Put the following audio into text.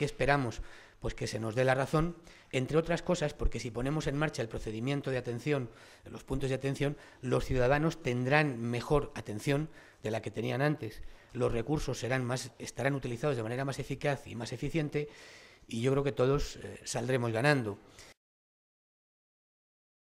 ¿Qué esperamos? Pues que se nos dé la razón, entre otras cosas, porque si ponemos en marcha el procedimiento de atención, los puntos de atención, los ciudadanos tendrán mejor atención de la que tenían antes. Los recursos serán más, estarán utilizados de manera más eficaz y más eficiente y yo creo que todos eh, saldremos ganando.